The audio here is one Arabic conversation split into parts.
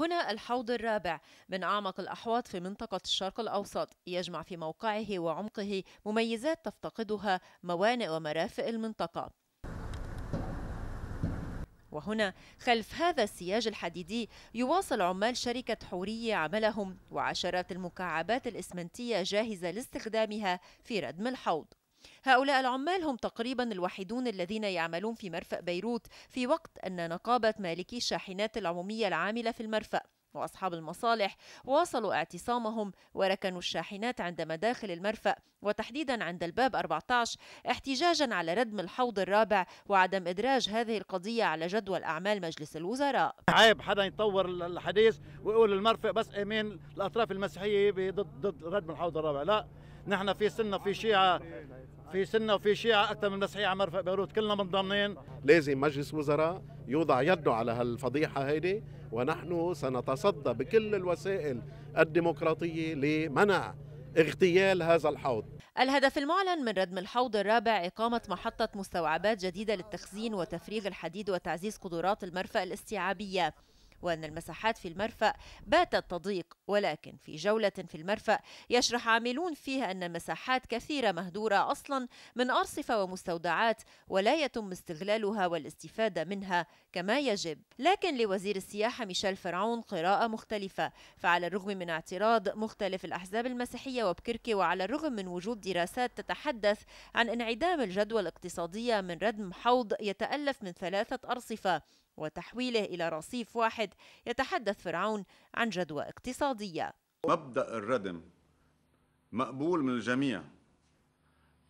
هنا الحوض الرابع من أعمق الأحواض في منطقة الشرق الأوسط يجمع في موقعه وعمقه مميزات تفتقدها موانئ ومرافق المنطقة وهنا خلف هذا السياج الحديدي يواصل عمال شركة حورية عملهم وعشرات المكعبات الإسمنتية جاهزة لاستخدامها في ردم الحوض هؤلاء العمال هم تقريبا الوحيدون الذين يعملون في مرفأ بيروت في وقت أن نقابة مالكي الشاحنات العمومية العاملة في المرفأ وأصحاب المصالح واصلوا اعتصامهم وركنوا الشاحنات عند مداخل المرفأ وتحديدا عند الباب 14 احتجاجا على ردم الحوض الرابع وعدم إدراج هذه القضية على جدول أعمال مجلس الوزراء عيب حدا يطور الحديث ويقول المرفأ بس أمين الأطراف المسيحية ضد ضد ردم الحوض الرابع لا نحن في سنة في شيعة في سنه وفي شيعه اكثر من مسيحيه عمر في بيروت كلنا متضامنين لازم مجلس وزراء يوضع يده على هالفضيحه هيدي ونحن سنتصدى بكل الوسائل الديمقراطيه لمنع اغتيال هذا الحوض الهدف المعلن من ردم الحوض الرابع إقامة محطة مستوعبات جديدة للتخزين وتفريغ الحديد وتعزيز قدرات المرفأ الاستيعابية وأن المساحات في المرفأ باتت تضيق ولكن في جولة في المرفأ يشرح عاملون فيها أن مساحات كثيرة مهدورة أصلا من أرصفة ومستودعات ولا يتم استغلالها والاستفادة منها كما يجب لكن لوزير السياحة ميشيل فرعون قراءة مختلفة فعلى الرغم من اعتراض مختلف الأحزاب المسيحية وبكركي وعلى الرغم من وجود دراسات تتحدث عن انعدام الجدوى الاقتصادية من ردم حوض يتألف من ثلاثة أرصفة وتحويله إلى رصيف واحد يتحدث فرعون عن جدوى اقتصادية مبدأ الردم مقبول من الجميع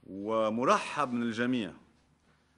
ومرحب من الجميع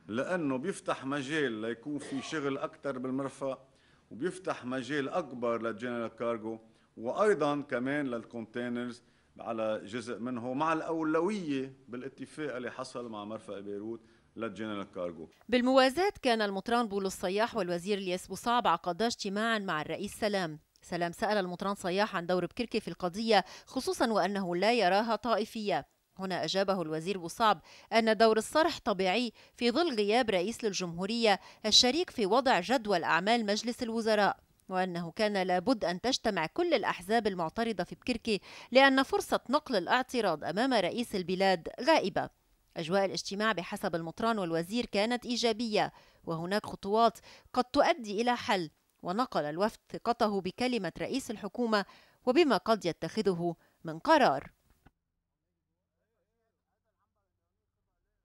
لأنه بيفتح مجال ليكون في شغل أكثر بالمرفأ وبيفتح مجال أكبر للجنرال كارغو وأيضا كمان للكونتينرز على جزء منه مع الأولوية بالاتفاق اللي حصل مع مرفأ بيروت للجنرال كارغو بالموازاة كان المطران بولو الصياح والوزير الياس بوصعب عقدا اجتماعا مع الرئيس سلام سلام سأل المطران صياح عن دور بكركي في القضية خصوصا وأنه لا يراها طائفية هنا أجابه الوزير بوصعب أن دور الصرح طبيعي في ظل غياب رئيس للجمهورية الشريك في وضع جدول أعمال مجلس الوزراء وأنه كان لابد أن تجتمع كل الأحزاب المعترضة في بكركي لأن فرصة نقل الاعتراض أمام رئيس البلاد غائبة أجواء الاجتماع بحسب المطران والوزير كانت إيجابية وهناك خطوات قد تؤدي إلى حل ونقل الوفد ثقته بكلمة رئيس الحكومة وبما قد يتخذه من قرار